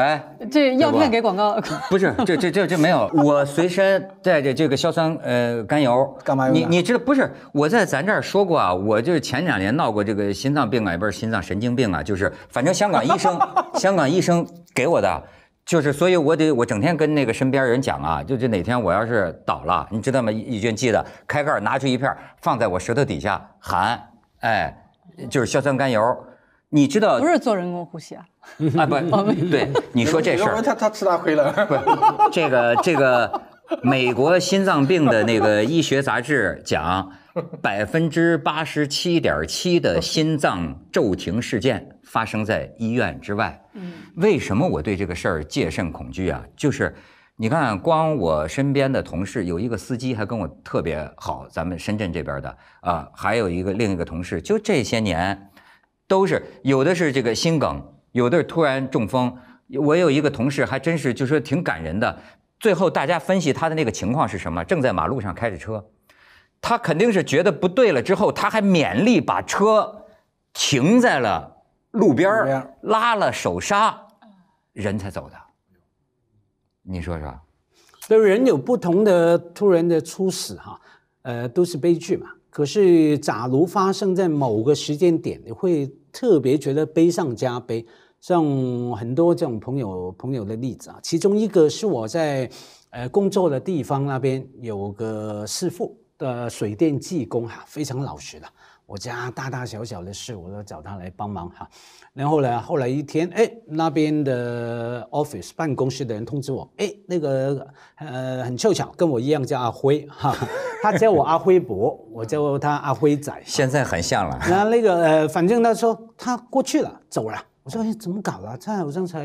哎，这药片给广告不是，这这这这没有，我随身带着这个硝酸呃甘油，干嘛用？你你知道不是，我在咱这儿说过啊，我就是前两年闹过这个心脏病啊，也不是心脏神经病啊，就是反正香港医生，香港医生给我的，就是所以，我得我整天跟那个身边人讲啊，就就哪天我要是倒了，你知道吗？一卷记得开盖拿出一片，放在我舌头底下含，哎，就是硝酸甘油。你知道不是做人工呼吸啊？啊，不 对，你说这事儿，他他吃大亏了。不，这个这个美国心脏病的那个医学杂志讲，百分之八十七点七的心脏骤停事件发生在医院之外。嗯，为什么我对这个事儿戒慎恐惧啊？就是你看，光我身边的同事有一个司机还跟我特别好，咱们深圳这边的啊，还有一个另一个同事，就这些年。都是有的是这个心梗，有的是突然中风。我有一个同事还真是，就说挺感人的。最后大家分析他的那个情况是什么？正在马路上开着车，他肯定是觉得不对了。之后他还勉力把车停在了路边儿，拉了手刹，人才走的。你说说，就是人有不同的突然的猝死哈，呃，都是悲剧嘛。可是假如发生在某个时间点，你会。特别觉得悲上加悲，像很多这种朋友朋友的例子啊，其中一个是我在，呃，工作的地方那边有个师傅的水电技工哈，非常老实的。我家大大小小的事，我都找他来帮忙哈。然后呢，后来一天，哎，那边的 office 办公室的人通知我，哎，那个呃，很凑巧，跟我一样叫阿辉哈，他叫我阿辉伯，我叫他阿辉仔。现在很像了。那那个呃，反正他说他过去了，走了。我说哎，怎么搞了？他好像才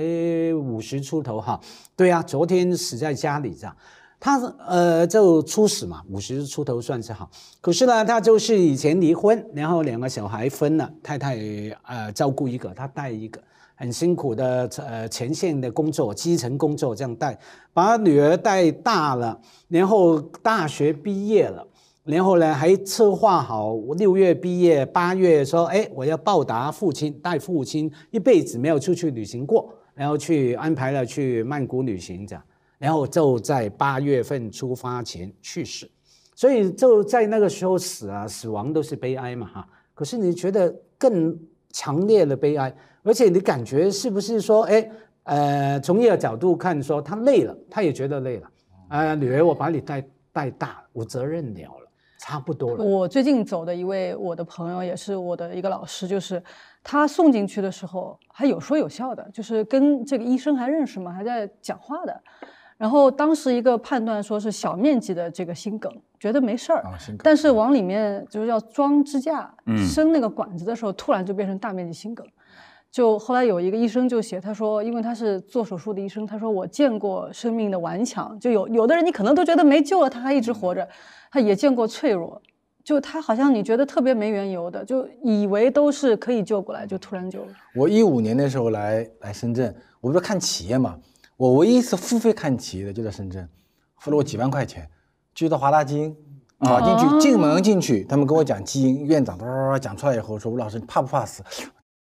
五十出头哈。对呀，昨天死在家里这样。他呃就初始嘛，五十出头算是好。可是呢，他就是以前离婚，然后两个小孩分了，太太呃照顾一个，他带一个，很辛苦的呃前线的工作、基层工作这样带，把女儿带大了，然后大学毕业了，然后呢还策划好六月毕业，八月说哎我要报答父亲，带父亲一辈子没有出去旅行过，然后去安排了去曼谷旅行这样。然后就在八月份出发前去世，所以就在那个时候死啊，死亡都是悲哀嘛，哈。可是你觉得更强烈的悲哀，而且你感觉是不是说，哎，呃，从一个角度看，说他累了，他也觉得累了，呃，女儿，我把你带带大，我责任了了，差不多了。我最近走的一位我的朋友，也是我的一个老师，就是他送进去的时候还有说有笑的，就是跟这个医生还认识嘛，还在讲话的。然后当时一个判断说是小面积的这个心梗，觉得没事儿，但是往里面就是要装支架，伸那个管子的时候，突然就变成大面积心梗就后来有一个医生就写，他说，因为他是做手术的医生，他说我见过生命的顽强，就有有的人你可能都觉得没救了，他还一直活着，他也见过脆弱，就他好像你觉得特别没缘由的，就以为都是可以救过来，就突然就我一五年的时候来来深圳，我不是看企业嘛。我唯一一次付费看基的，就在深圳，付了我几万块钱，去到华大基因，跑进去，进门进去，他们跟我讲基因，院长他说，讲出来以后，说吴老师你怕不怕死？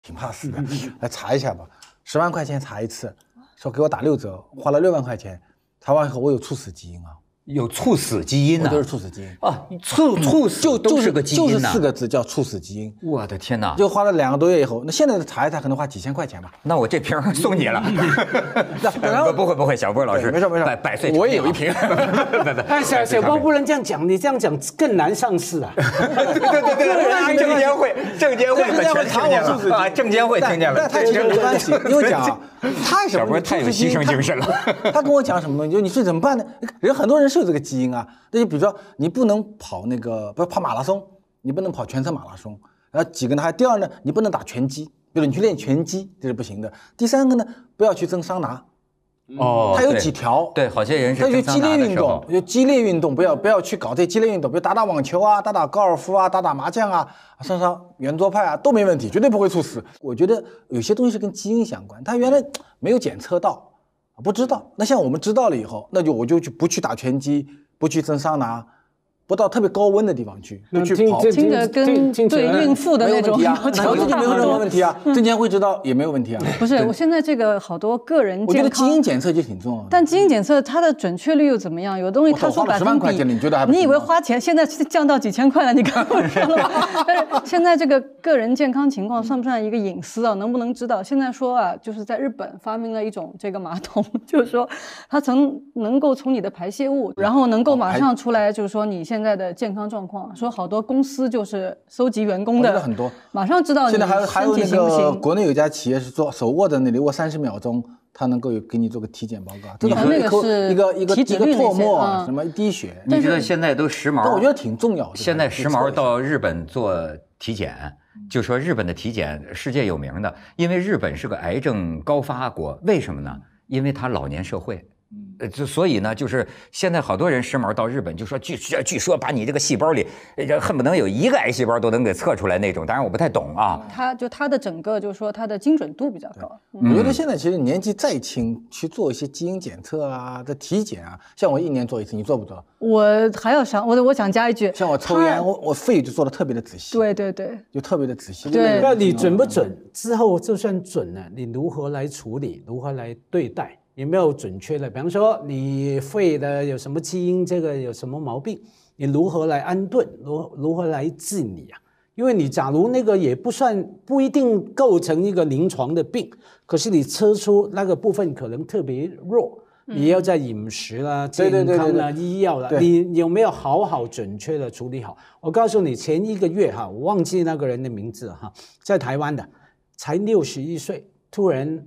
挺怕死的，来查一下吧，十万块钱查一次，说给我打六折，花了六万块钱，查完以后我有猝死基因啊。有猝死基因呐，都是猝死基因啊，猝猝死就是个基因四个字叫猝死基因。我的天呐，就花了两个多月以后，那现在的彩彩可能花几千块钱吧。那我这瓶送你了。不不会不会，小波老师没事没事，百百岁我也有一瓶。哎小波不能这样讲，你这样讲更难上市啊。对对对对，证监会证监会可听见了啊，证监会听见了，那其实没关系，因为讲。太 什么？太有牺牲精神了！他跟我讲什么东西？就你是怎么办呢？人很多人是有这个基因啊。那就比如说，你不能跑那个，不是跑马拉松，你不能跑全程马拉松。然后几个呢？还第二呢，你不能打拳击，比如你去练拳击，这是不行的。第三个呢，不要去蒸桑拿。哦，他有几条，对，好些人是。他就激烈运动，就激烈运动，不要不要去搞这激烈运动，比如打打网球啊，打打高尔夫啊，打打麻将啊，上上圆桌派啊，都没问题，绝对不会猝死。我觉得有些东西是跟基因相关，他原来没有检测到，不知道。那像我们知道了以后，那就我就去不去打拳击，不去蒸桑拿。不到特别高温的地方去，去跑，听着跟对孕妇的那种，调这就没有任何问题啊，证监会知道也没有问题啊。不是，我现在这个好多个人，我觉得基因检测就挺重要。但基因检测它的准确率又怎么样？有东西他说百分比，你觉得还？你以为花钱现在降到几千块了？你刚才说了吗？但 是现在这个个人健康情况算不算一个隐私啊？能不能知道？现在说啊，就是在日本发明了一种这个马桶，就是说它从能够从你的排泄物，然后能够马上出来，就是说你现。现在的健康状况，说好多公司就是收集员工的很多，马上知道现在还还有一个国内有一家企业是做手握在那里握三十秒钟，他能够有给你做个体检报告，这个一个一个一个一个唾沫什么一滴血，你觉得现在都时髦？但我觉得挺重要的。现在时髦到日本做体检，就说日本的体检世界有名的，因为日本是个癌症高发国，为什么呢？因为它老年社会。呃，所以呢，就是现在好多人时髦到日本，就说据据说把你这个细胞里，这恨不能有一个癌细胞都能给测出来那种。当然我不太懂啊。它就他的整个就是说它的精准度比较高。我觉得现在其实年纪再轻去做一些基因检测啊的体检啊，像我一年做一次，你做不做？我还要想，我我想加一句。像我抽烟，我我肺就做的特别的仔细。对对对，就特别的仔细。对，你准不准？之后就算准了，你如何来处理？如何来对待？有没有准确的？比方说，你肺的有什么基因，这个有什么毛病？你如何来安顿？如如何来治理啊？因为你假如那个也不算，不一定构成一个临床的病，可是你测出那个部分可能特别弱，也要在饮食啦、健康啦、医药啦，你有没有好好准确的处理好？我告诉你，前一个月哈，我忘记那个人的名字哈，在台湾的，才六十一岁，突然。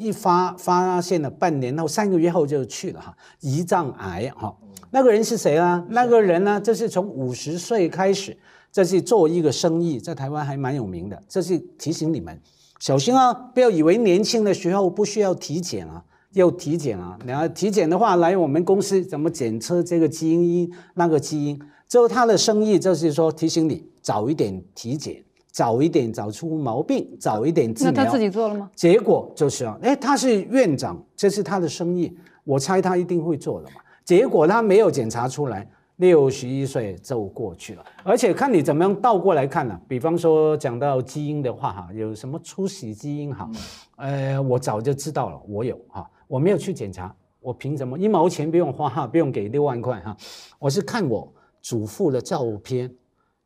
一发发现了半年后，三个月后就去了哈，胰脏癌哈，那个人是谁啊？那个人呢，就是从五十岁开始，这是做一个生意，在台湾还蛮有名的。这是提醒你们，小心啊，不要以为年轻的时候不需要体检啊，要体检啊。然后体检的话，来我们公司怎么检测这个基因、那个基因？之后他的生意就是说提醒你早一点体检。早一点找出毛病，早一点治疗。那他自己做了吗？结果就是，啊，哎，他是院长，这是他的生意，我猜他一定会做的嘛。结果他没有检查出来，六十一岁就过去了。而且看你怎么样倒过来看呢？比方说讲到基因的话哈，有什么出息基因哈，呃，我早就知道了，我有哈，我没有去检查，我凭什么一毛钱不用花，哈，不用给六万块哈？我是看我祖父的照片，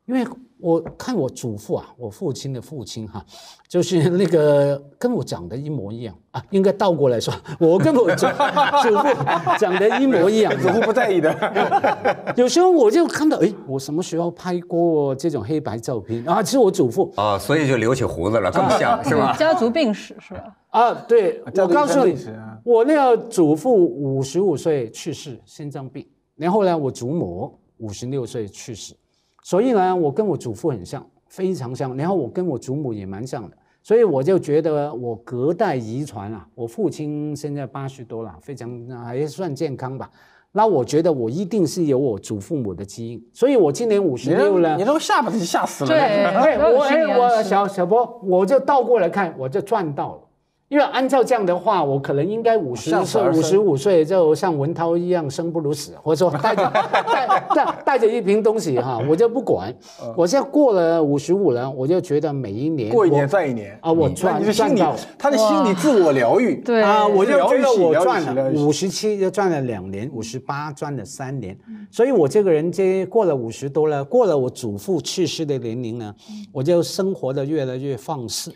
因为。我看我祖父啊，我父亲的父亲哈，就是那个跟我长得一模一样啊，应该倒过来说，我跟我祖 祖父长得一模一样，祖父不在意的。有时候我就看到，哎，我什么时候拍过这种黑白照片？啊，其实我祖父啊，所以就留起胡子了，更么像是吧？家族病史是吧？啊，对，我告诉你，我那个祖父五十五岁去世，心脏病。然后呢，我祖母五十六岁去世。所以呢，我跟我祖父很像，非常像。然后我跟我祖母也蛮像的，所以我就觉得我隔代遗传啊。我父亲现在八十多了，非常还算健康吧。那我觉得我一定是有我祖父母的基因，所以我今年五十六了，你都吓把自己吓死了？对，我我小小波，我就倒过来看，我就赚到了。因为按照这样的话，我可能应该五十岁、五十五岁，就像文涛一样，生不如死，或者说 带带带带着一瓶东西哈，我就不管。我现在过了五十五了，我就觉得每一年过一年算一年啊，我赚赚。他的心理自我疗愈啊，我就觉得我赚了五十七，就赚了两年，五十八赚了三年，所以我这个人这过了五十多了，过了我祖父去世的年龄呢，我就生活的越来越放肆。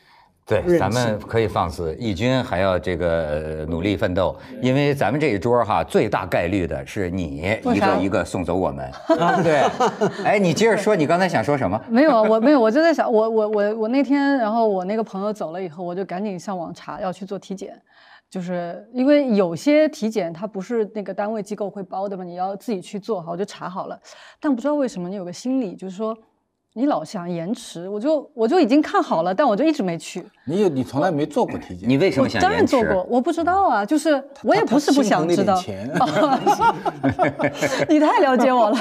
对，咱们可以放肆，义军还要这个努力奋斗，因为咱们这一桌哈，最大概率的是你一个一个送走我们，对哎，你接着说，你刚才想说什么？没有啊，我没有，我就在想，我我我我那天，然后我那个朋友走了以后，我就赶紧上网查，要去做体检，就是因为有些体检他不是那个单位机构会包的嘛，你要自己去做好，我就查好了，但不知道为什么你有个心理，就是说。你老想延迟，我就我就已经看好了，但我就一直没去。你有你从来没做过体检，你为什么想当然做过，我不知道啊，就是我也不是不想知道。你太了解我了，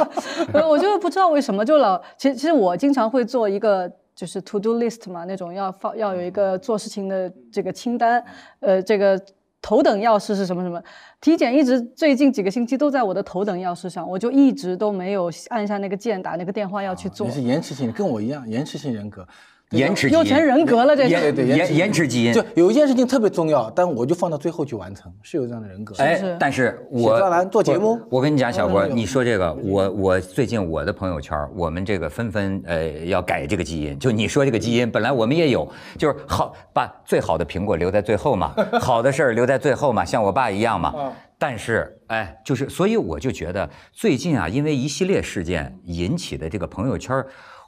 我就不知道为什么就老。其实其实我经常会做一个就是 to do list 嘛，那种要放要有一个做事情的这个清单，呃，这个。头等要事是什么？什么体检一直最近几个星期都在我的头等要事上，我就一直都没有按下那个键，打那个电话要去做。你是延迟性，跟我一样延迟性人格。延迟要成人格了，这延延延迟基因，就有一件事情特别重要，但我就放到最后去完成，是有这样的人格。哎，但是我洗完做节目，我跟你讲，小郭，你说这个，我我最近我的朋友圈，我们这个纷纷呃要改这个基因，就你说这个基因，本来我们也有，就是好把最好的苹果留在最后嘛，好的事儿留在最后嘛，像我爸一样嘛。但是哎，就是所以我就觉得最近啊，因为一系列事件引起的这个朋友圈。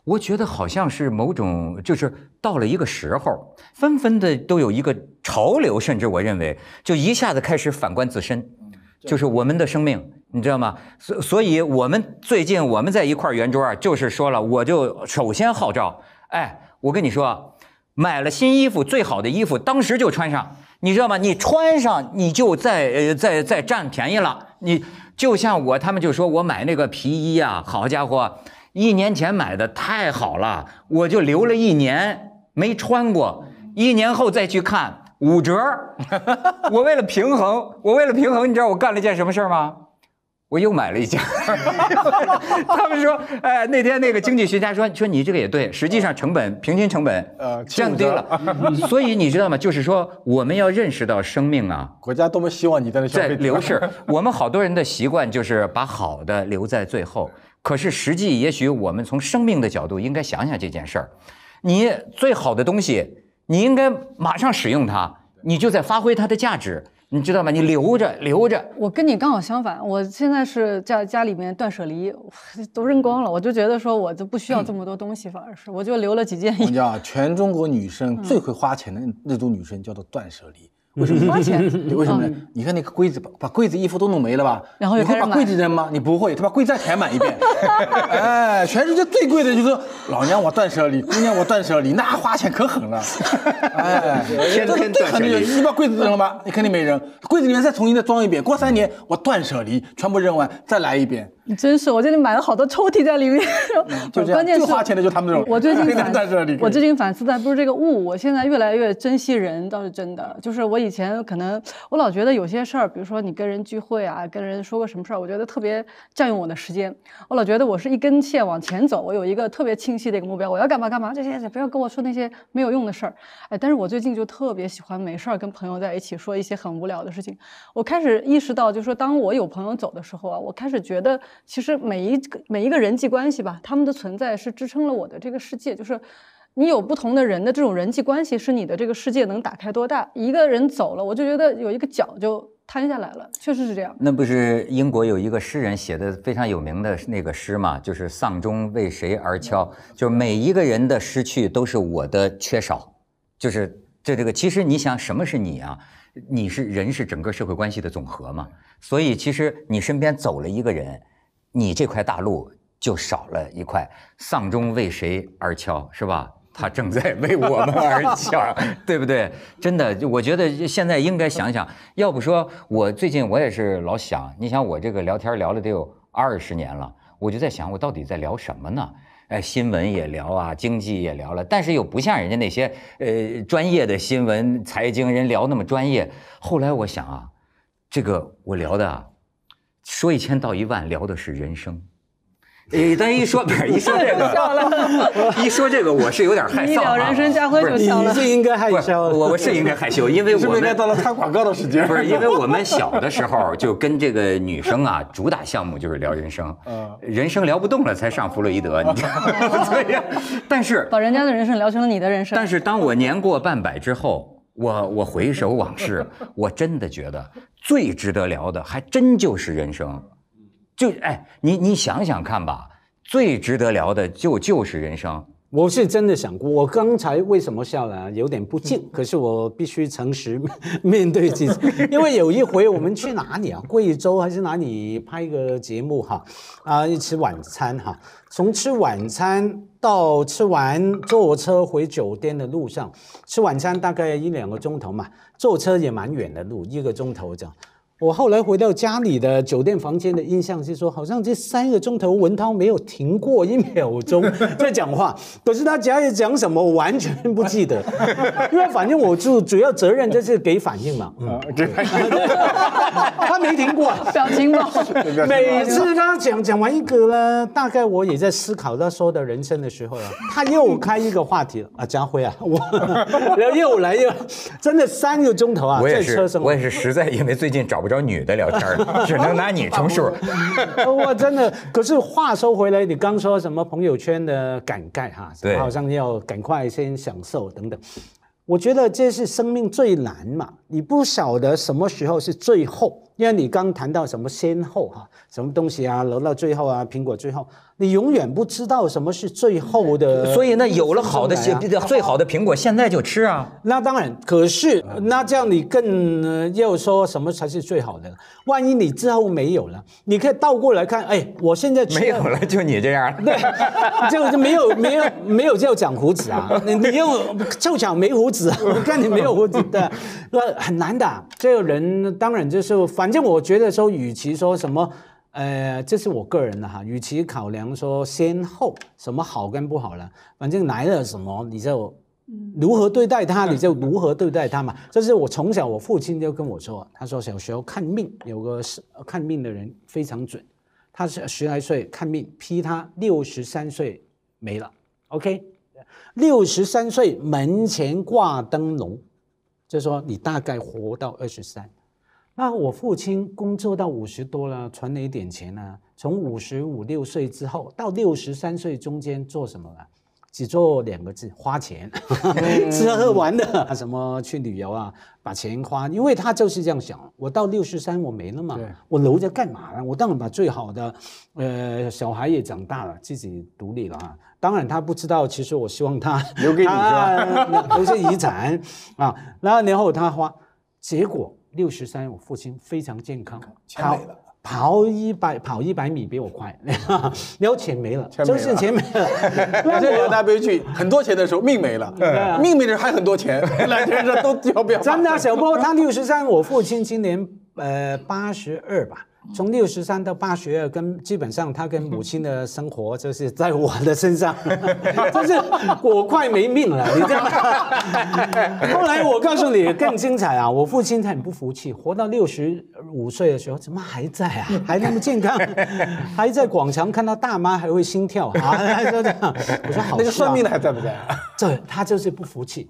我觉得好像是某种，就是到了一个时候，纷纷的都有一个潮流，甚至我认为就一下子开始反观自身，就是我们的生命，你知道吗？所所以，我们最近我们在一块圆桌，就是说了，我就首先号召，哎，我跟你说，买了新衣服，最好的衣服，当时就穿上，你知道吗？你穿上，你就在呃在在占便宜了，你就像我，他们就说我买那个皮衣呀，好家伙！一年前买的太好了，我就留了一年没穿过，一年后再去看五折。我为了平衡，我为了平衡，你知道我干了件什么事吗？我又买了一件。他们说：“哎，那天那个经济学家说，说你这个也对，实际上成本平均成本降低了。” 所以你知道吗？就是说，我们要认识到生命啊，国家多么希望你在那在流逝。我们好多人的习惯就是把好的留在最后。可是，实际也许我们从生命的角度应该想想这件事儿。你最好的东西，你应该马上使用它，你就在发挥它的价值，你知道吗？你留着，留着。我跟你刚好相反，我现在是在家里面断舍离，都扔光了。我就觉得说，我就不需要这么多东西，反而是我就留了几件衣服。全中国女生最会花钱的那种女生叫做断舍离。为什么花钱？你 为什么呢？你看那个柜子把柜子衣服都弄没了吧？然后子扔吗？你不会，他把柜子再填满一遍。哎，全世界最贵的就是老娘我断舍离，姑娘我断舍离，那花钱可狠了。哎，最狠的就是你把柜子扔了吧？你肯定没扔，柜子里面再重新再装一遍。过三年我断舍离，全部扔完再来一遍。真是，我最近买了好多抽屉在里面，就关键是花钱的就他们 这种。我最近反思，我最近反思的不是这个物，我现在越来越珍惜人，倒是真的。就是我以前可能我老觉得有些事儿，比如说你跟人聚会啊，跟人说过什么事儿，我觉得特别占用我的时间。我老觉得我是一根线往前走，我有一个特别清晰的一个目标，我要干嘛干嘛，这些不要跟我说那些没有用的事儿。哎，但是我最近就特别喜欢没事儿跟朋友在一起说一些很无聊的事情。我开始意识到，就是说，当我有朋友走的时候啊，我开始觉得。其实每一个每一个人际关系吧，他们的存在是支撑了我的这个世界。就是你有不同的人的这种人际关系，是你的这个世界能打开多大。一个人走了，我就觉得有一个脚就瘫下来了。确实是这样。那不是英国有一个诗人写的非常有名的那个诗吗？就是《丧钟为谁而敲》？就是每一个人的失去都是我的缺少。就是这这个，其实你想，什么是你啊？你是人，是整个社会关系的总和嘛。所以其实你身边走了一个人。你这块大陆就少了一块，丧钟为谁而敲？是吧？它正在为我们而敲，对不对？真的，我觉得现在应该想想，要不说我最近我也是老想，你想我这个聊天聊了得有二十年了，我就在想，我到底在聊什么呢？哎，新闻也聊啊，经济也聊了，但是又不像人家那些呃专业的新闻财经人聊那么专业。后来我想啊，这个我聊的。说一千道一万，聊的是人生。你咱一说，一说这个，一说这个，我是有点害臊啊。聊人生，家辉就笑了。你最应该害羞。我我是应该害羞，因为我们是该到了看广告的时间？不是，因为我们小的时候就跟这个女生啊，主打项目就是聊人生。嗯，人生聊不动了，才上弗洛伊德，你知道吗？对呀。但是把人家的人生聊成了你的人生。但是当我年过半百之后。我我回首往事，我真的觉得最值得聊的还真就是人生，就哎，你你想想看吧，最值得聊的就就是人生。我是真的想过，我刚才为什么笑了？有点不敬，可是我必须诚实 面对自己，因为有一回我们去哪里啊？贵州还是哪里拍一个节目哈？啊，一吃晚餐哈。从吃晚餐到吃完坐车回酒店的路上，吃晚餐大概一两个钟头嘛，坐车也蛮远的路，一个钟头这样。我后来回到家里的酒店房间的印象是说，好像这三个钟头文涛没有停过一秒钟在讲话，可是他讲要讲什么，我完全不记得，因为反正我就主要责任就是给反应嘛。嗯，给反应，他没停过，表情包。每次他讲讲完一个呢，大概我也在思考他说的人生的时候啊，他又开一个话题了啊，家辉啊，我然后又来又真的三个钟头啊，在车上，我也是，我也是实在因为最近找不。找女的聊天 只能拿你充数。我真的，可是话说回来，你刚说什么朋友圈的感慨哈？对，好像要赶快先享受等等。我觉得这是生命最难嘛，你不晓得什么时候是最后，因为你刚谈到什么先后哈，什么东西啊，留到最后啊，苹果最后。你永远不知道什么是最后的，所以那有了好的、最好的苹果，现在就吃啊。那当然，可是那这样你更要说什么才是最好的？万一你之后没有了，你可以倒过来看。哎，我现在没有了，就你这样，就没有没有没有就长胡子啊？你你又就长没胡子？我看你没有胡子的，那很难的。这个人当然就是，反正我觉得说，与其说什么。呃，这是我个人的哈，与其考量说先后什么好跟不好了，反正来了什么你就如何对待他，你就如何对待他嘛。这是我从小我父亲就跟我说，他说小时候看命有个是看命的人非常准，他是十来岁看命批他六十三岁没了，OK，六十三岁门前挂灯笼，就说你大概活到二十三。那我父亲工作到五十多了，存了一点钱呢。从五十五六岁之后到六十三岁中间做什么了？只做两个字：花钱，吃喝玩乐，什么去旅游啊，把钱花。因为他就是这样想：我到六十三我没了嘛，我留着干嘛呢？我当然把最好的，呃，小孩也长大了，自己独立了哈。当然他不知道，其实我希望他留给你是吧？留 些遗产啊。然后然后他花，结果。六十三，我父亲非常健康，跑跑一百跑一百米比我快，后 钱没了，就是钱没了，那是大悲剧。很多钱的时候命没了，命没了还很多钱，来，上都掉不了。咱们小波，他六十三，我父亲今年呃八十二吧。从六十三到八十二，跟基本上他跟母亲的生活就是在我的身上，就 是我快没命了，你知道吗？后来我告诉你更精彩啊，我父亲很不服气，活到六十五岁的时候怎么还在啊，还那么健康，还在广场看到大妈还会心跳啊，说这样。我说好，那个算命的还在不在？啊？对，他就是不服气，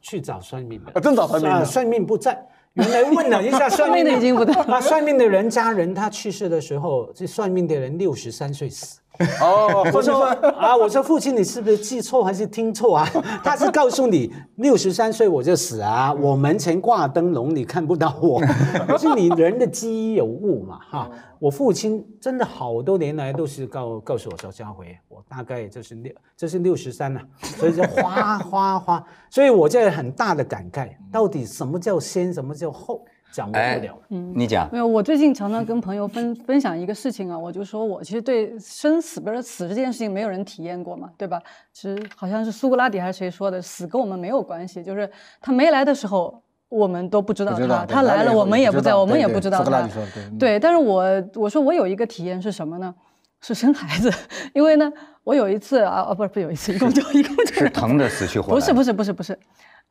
去找算命的。啊，真找算命的。算命不在。原来问了一下 算命的，已经不对啊！算命的人家人，他去世的时候，这算命的人六十三岁死。哦，我说啊，我说父亲，你是不是记错还是听错啊？他是告诉你六十三岁我就死啊，我门前挂灯笼，你看不到我。可是你人的记忆有误嘛？哈，我父亲真的好多年来都是告告诉我说，家辉，我大概就是六，就是六十三了，所以就哗哗哗，所以我有很大的感慨，到底什么叫先，什么叫后？讲不了，嗯，你讲。没有，我最近常常跟朋友分分享一个事情啊，我就说我其实对生死，不是死这件事情，没有人体验过嘛，对吧？其实好像是苏格拉底还是谁说的，死跟我们没有关系，就是他没来的时候，我们都不知道他，他来了，我们也不在，我们也不知道。苏格拉底说，对。对，但是我我说我有一个体验是什么呢？是生孩子，因为呢，我有一次啊，啊，不是不是有一次，一共就一共就是疼的死去活来。不是不是不是不是。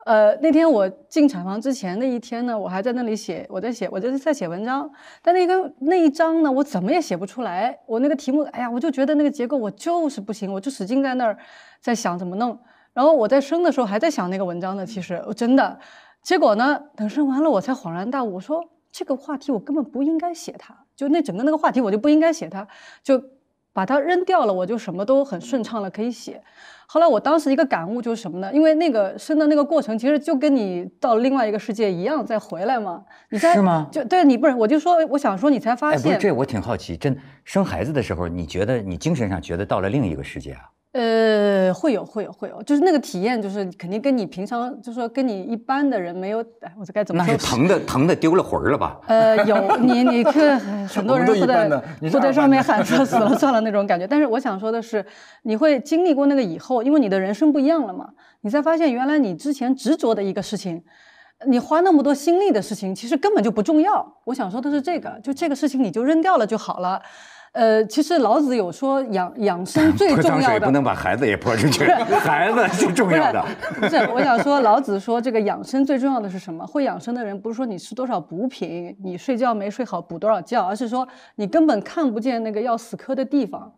呃，那天我进产房之前的一天呢，我还在那里写，我在写，我就是在写文章。但那个那一章呢，我怎么也写不出来。我那个题目，哎呀，我就觉得那个结构我就是不行，我就使劲在那儿在想怎么弄。然后我在生的时候还在想那个文章呢，其实我真的。结果呢，等生完了我才恍然大悟，我说这个话题我根本不应该写，它，就那整个那个话题我就不应该写，它，就。把它扔掉了，我就什么都很顺畅了，可以写。后来我当时一个感悟就是什么呢？因为那个生的那个过程，其实就跟你到另外一个世界一样，再回来嘛。是吗？就对你不是，我就说我想说，你才发现？不是这我挺好奇，真生孩子的时候，你觉得你精神上觉得到了另一个世界啊？呃，会有，会有，会有，就是那个体验，就是肯定跟你平常，就说跟你一般的人没有。哎，我这该怎么说？那是疼的，疼的丢了魂了吧？呃，有，你你看，很多人都在都在上面喊 说死了算了那种感觉。但是我想说的是，你会经历过那个以后，因为你的人生不一样了嘛，你才发现原来你之前执着的一个事情，你花那么多心力的事情，其实根本就不重要。我想说的是这个，就这个事情你就扔掉了就好了。呃，其实老子有说养养生 最重要的，不能把孩子也泼出去，孩子最重要的不是。不是，我想说，老子说这个养生最重要的是什么？会养生的人不是说你吃多少补品，你睡觉没睡好补多少觉，而是说你根本看不见那个要死磕的地方。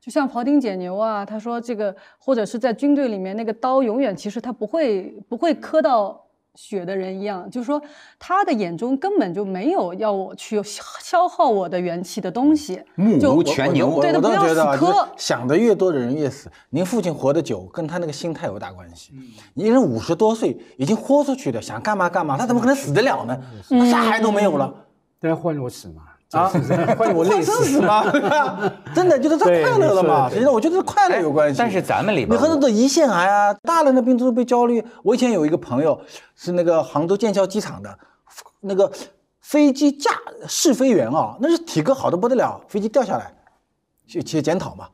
就像庖丁解牛啊，他说这个或者是在军队里面，那个刀永远其实他不会不会磕到。血的人一样，就是说，他的眼中根本就没有要我去消耗我的元气的东西。目无全牛，我都觉得，想的越多的人越死。您父亲活得久，跟他那个心态有大关系。一人五十多岁已经豁出去的，想干嘛干嘛，他怎么可能死得了呢？他啥孩子都没有了，在患如此嘛。啊，我累死吗？真的就是他快乐了嘛？实际上我觉得快乐有关系。但是咱们里边，你很多的胰腺癌啊，大量的病都是被焦虑。我以前有一个朋友，是那个杭州建桥机场的，那个飞机驾试飞员啊，那是体格好的不得了。飞机掉下来，去去检讨嘛，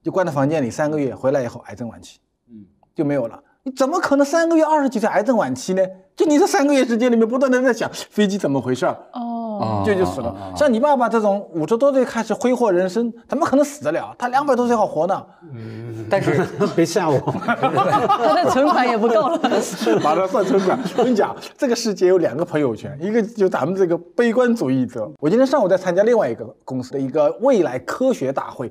就关在房间里三个月，回来以后癌症晚期，嗯，就没有了。你怎么可能三个月二十几岁癌症晚期呢？就你这三个月时间里面不断的在想飞机怎么回事儿，哦，就就死了。像你爸爸这种五十多岁开始挥霍人生，怎么可能死得了？他两百多岁好活呢。嗯，但是 别吓我，他的存款也不够了。是，马上算存款。我跟你讲，这个世界有两个朋友圈，一个就咱们这个悲观主义者。我今天上午在参加另外一个公司的一个未来科学大会。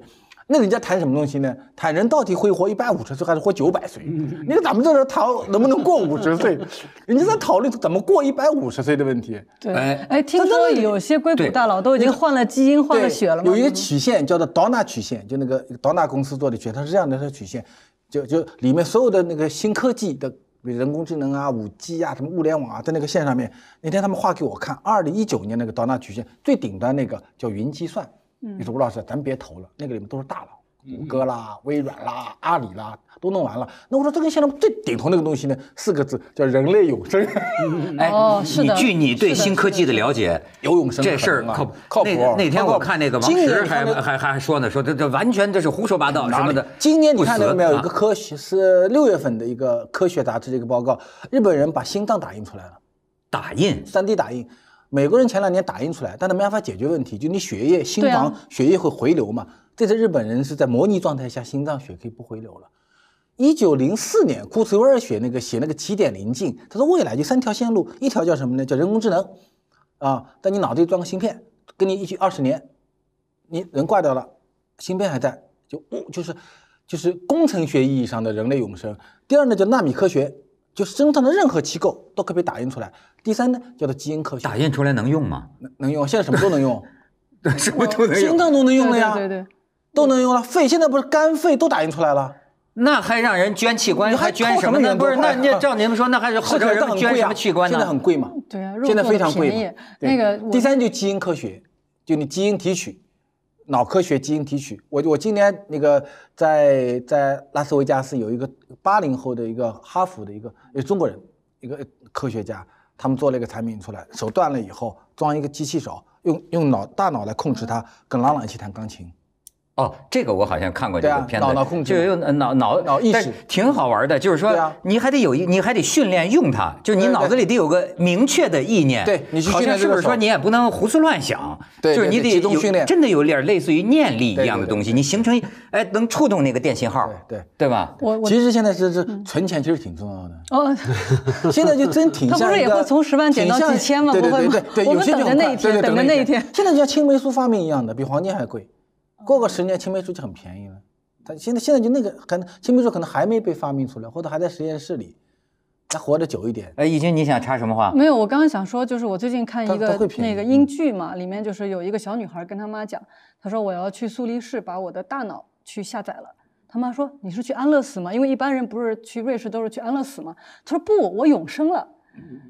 那人家谈什么东西呢？谈人到底会活一百五十岁，还是活九百岁？你看咱们这人谈能不能过五十岁，人家在考虑怎么过一百五十岁的问题。对，哎，听说有些硅谷大佬都已经换了基因、换了血了。有一个曲线叫做 Dona 曲线，就那个 Dona 公司做的曲线，它是这样的一个曲线，就就里面所有的那个新科技的比如人工智能啊、五 G 啊、什么物联网啊，在那个线上面。那天他们画给我看，二零一九年那个 Dona 曲线最顶端那个叫云计算。你说吴老师，咱别投了，那个里面都是大佬，谷歌啦、微软啦、阿里啦都弄完了。那我说这个现在最顶头那个东西呢，四个字叫人类永生。哎，你据你对新科技的了解，永生这事儿靠靠谱？那天我看那个王石还还还说呢，说这这完全这是胡说八道。什么的。今年你看到没有？一个科学是六月份的一个科学杂志的一个报告，日本人把心脏打印出来了，打印三 d 打印。美国人前两年打印出来，但他没办法解决问题。就你血液、心房血液会回流嘛？这次日本人是在模拟状态下，心脏血可以不回流了。一九零四年，库茨威尔写那个写那个起点临近，他说未来就三条线路，一条叫什么呢？叫人工智能啊！在你脑子里装个芯片，跟你一起二十年，你人挂掉了，芯片还在，就就是就是工程学意义上的人类永生。第二呢，叫纳米科学。就是身上的任何机构都可以打印出来。第三呢，叫做基因科学。打印出来能用吗？能能用，现在什么都能用，什么都能，用，心脏都能用的呀，对对，都能用了。肺现在不是肝肺都打印出来了，那还让人捐器官？还捐什么？呢？不是？那人家照您们说，那还是后人捐的器官呢？现在很贵吗？对啊，现在非常贵。那个第三就基因科学，就你基因提取。脑科学基因提取，我我今年那个在在拉斯维加斯有一个八零后的一个哈佛的一个呃，中国人一个科学家，他们做了一个产品出来，手断了以后装一个机器手，用用脑大脑来控制它，跟朗朗一起弹钢琴。哦，这个我好像看过这个片子，就用脑脑脑意识挺好玩的。就是说，你还得有一，你还得训练用它，就你脑子里得有个明确的意念。对，好像是不是说你也不能胡思乱想？对，就是你得有，真的有点类似于念力一样的东西，你形成，哎，能触动那个电信号，对对吧？我其实现在是是存钱，其实挺重要的。哦，现在就真挺，他不是也会从十万减到几千吗？对对对对，我们等着那一天，等着那一天。现在像青霉素发明一样的，比黄金还贵。过个十年，青霉素就很便宜了。他现在现在就那个，可能青霉素可能还没被发明出来，或者还在实验室里，他活得久一点。哎，以经，你想插什么话？没有，我刚刚想说，就是我最近看一个那个英剧嘛，里面就是有一个小女孩跟她妈讲，她说我要去苏黎世把我的大脑去下载了。她妈说你是去安乐死吗？因为一般人不是去瑞士都是去安乐死吗？她说不，我永生了。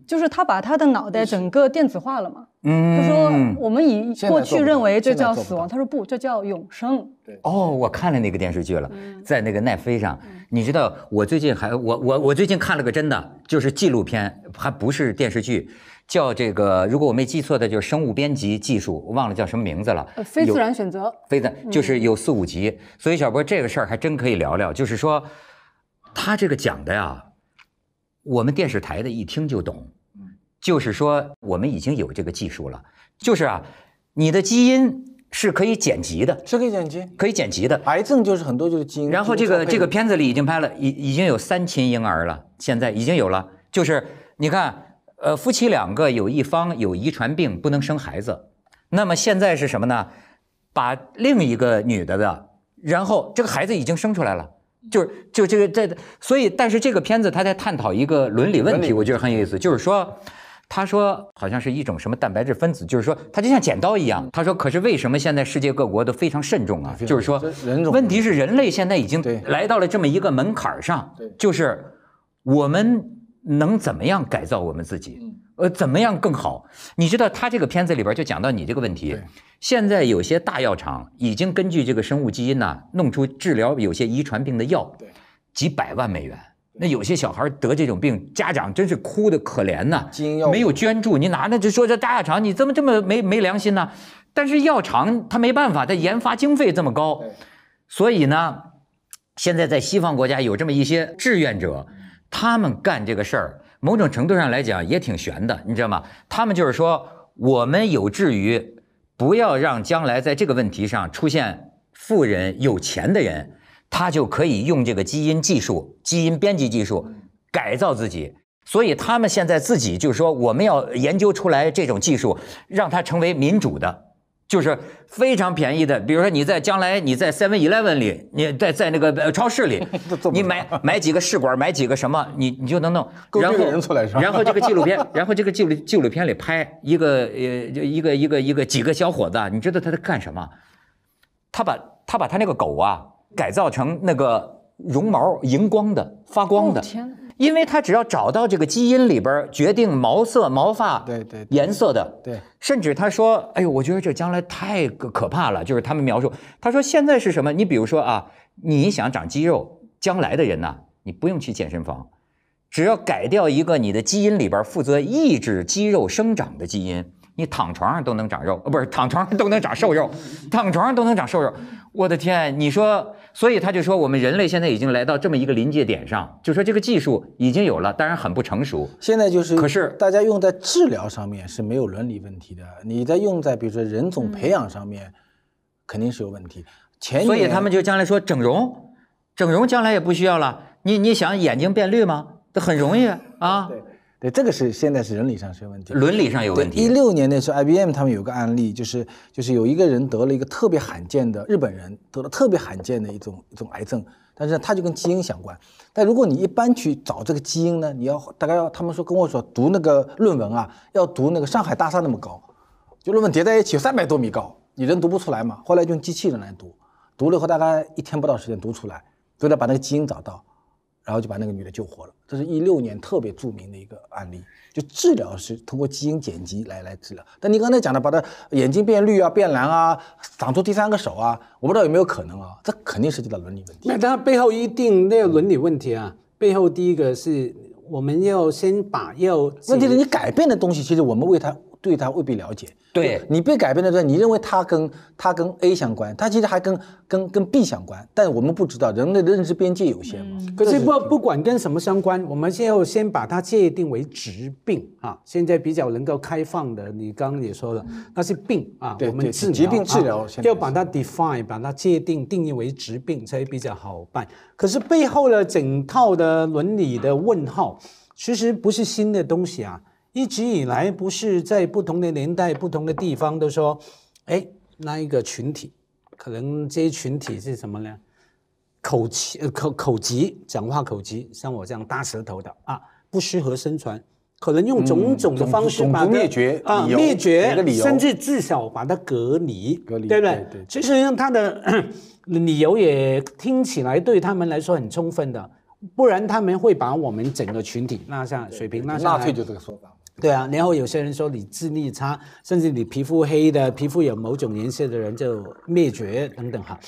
就是他把他的脑袋整个电子化了嘛？嗯，他说我们以过去认为这叫死亡，他说不，这叫永生。对，哦，我看了那个电视剧了，在那个奈飞上。你知道，我最近还我我我最近看了个真的，就是纪录片，还不是电视剧，叫这个，如果我没记错的，就是生物编辑技术，我忘了叫什么名字了。非自然选择，非的，就是有四五集。所以小波这个事儿还真可以聊聊，就是说他这个讲的呀。我们电视台的一听就懂，就是说我们已经有这个技术了，就是啊，你的基因是可以剪辑的，是可以剪辑，可以剪辑的。癌症就是很多就是基因。然后这个这个片子里已经拍了，已已经有三亲婴儿了，现在已经有了。就是你看，呃，夫妻两个有一方有遗传病不能生孩子，那么现在是什么呢？把另一个女的的，然后这个孩子已经生出来了。就是就这个这，所以但是这个片子他在探讨一个伦理问题，我觉得很有意思。就是说，他说好像是一种什么蛋白质分子，就是说它就像剪刀一样。他说，可是为什么现在世界各国都非常慎重啊？就是说，问题是人类现在已经来到了这么一个门槛上，就是我们能怎么样改造我们自己？呃，怎么样更好？你知道他这个片子里边就讲到你这个问题。现在有些大药厂已经根据这个生物基因呢，弄出治疗有些遗传病的药，几百万美元。那有些小孩得这种病，家长真是哭的可怜呐，没有捐助，你哪那就说这大药厂你怎么这么没没良心呢？但是药厂他没办法，他研发经费这么高，所以呢，现在在西方国家有这么一些志愿者，他们干这个事儿。某种程度上来讲也挺悬的，你知道吗？他们就是说，我们有志于不要让将来在这个问题上出现富人、有钱的人，他就可以用这个基因技术、基因编辑技术改造自己。所以他们现在自己就是说，我们要研究出来这种技术，让它成为民主的。就是非常便宜的，比如说你在将来你在 Seven Eleven 里，你在在那个超市里，你买买几个试管，买几个什么，你你就能弄。然后然后这个纪录片，然后这个记录纪录片里拍一个呃就一个一个一个几个小伙子，你知道他在干什么？他把他把他那个狗啊改造成那个绒毛荧光的发光的。因为他只要找到这个基因里边决定毛色、毛发颜色的，对，甚至他说：“哎呦，我觉得这将来太可怕了。”就是他们描述，他说：“现在是什么？你比如说啊，你想长肌肉，将来的人呐，你不用去健身房，只要改掉一个你的基因里边负责抑制肌肉生长的基因，你躺床上都能长肉不是躺床上都能长瘦肉，躺床上都能长瘦肉。我的天，你说。”所以他就说，我们人类现在已经来到这么一个临界点上，就说这个技术已经有了，当然很不成熟。现在就是，可是大家用在治疗上面是没有伦理问题的。你在用在比如说人种培养上面，肯定是有问题。前所以他们就将来说整容，整容将来也不需要了。你你想眼睛变绿吗？这很容易啊。对，这个是现在是伦理上是有问题，伦理上有问题。一六年的时候，IBM 他们有个案例，就是就是有一个人得了一个特别罕见的日本人得了特别罕见的一种一种癌症，但是他就跟基因相关。但如果你一般去找这个基因呢，你要大概要他们说跟我说读那个论文啊，要读那个上海大厦那么高，就论文叠在一起三百多米高，你人读不出来嘛。后来就用机器人来读，读了以后大概一天不到时间读出来，为了把那个基因找到。然后就把那个女的救活了，这是一六年特别著名的一个案例，就治疗是通过基因剪辑来来治疗。但你刚才讲的，把她眼睛变绿啊、变蓝啊、长出第三个手啊，我不知道有没有可能啊？这肯定涉及到伦理问题。那它背后一定那个伦理问题啊，背后第一个是我们要先把要，问题是你改变的东西，其实我们为他。对他未必了解。对你被改变的时候，你认为它跟它跟 A 相关，它其实还跟跟跟 B 相关，但我们不知道人类的认知边界有限嘛。可是不不管跟什么相关，我们现在先把它界定为疾病啊。现在比较能够开放的，你刚刚也说了，那是病啊。对对。疾病治疗要把它 define，把它界定定义为疾病才比较好办。可是背后的整套的伦理的问号，其实不是新的东西啊。一直以来，不是在不同的年代、不同的地方都说：“哎，那一个群体，可能这群体是什么呢？口急，口口疾，讲话口疾，像我这样大舌头的啊，不适合生存，可能用种种的方式把它灭绝啊，灭绝，甚至至少把它隔离，对不对？其实用他的 理由也听起来对他们来说很充分的，不然他们会把我们整个群体拉下水平，拉下退就这个说法。”对啊，然后有些人说你智力差，甚至你皮肤黑的、皮肤有某种颜色的人就灭绝等等哈。